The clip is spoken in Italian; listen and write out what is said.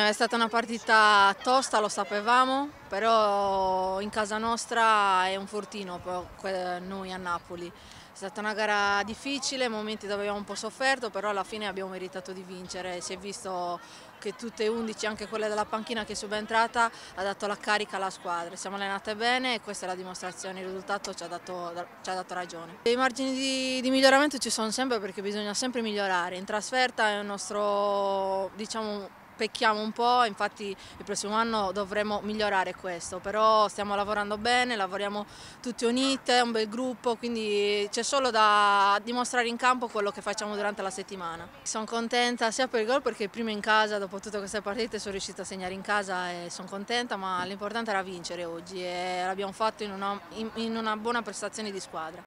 Eh, è stata una partita tosta, lo sapevamo, però in casa nostra è un fortino per noi a Napoli. È stata una gara difficile, momenti dove abbiamo un po' sofferto, però alla fine abbiamo meritato di vincere. Si è visto che tutte e 11, anche quelle della panchina che è subentrata, ha dato la carica alla squadra. Siamo allenate bene e questa è la dimostrazione, il risultato ci ha dato, ci ha dato ragione. I margini di, di, miglioramento ci sono sempre perché bisogna sempre migliorare. In trasferta è il nostro diciamo, pecchiamo un po', infatti il prossimo anno dovremo migliorare questo, però stiamo lavorando bene, lavoriamo tutti unite, un bel gruppo, quindi c'è solo da dimostrare in campo quello che facciamo durante la settimana. Sono contenta sia per il gol perché prima in casa, dopo tutte queste partite, sono riuscita a segnare in casa e sono contenta, ma l'importante era vincere oggi e l'abbiamo fatto in una, in, in una buona prestazione di squadra.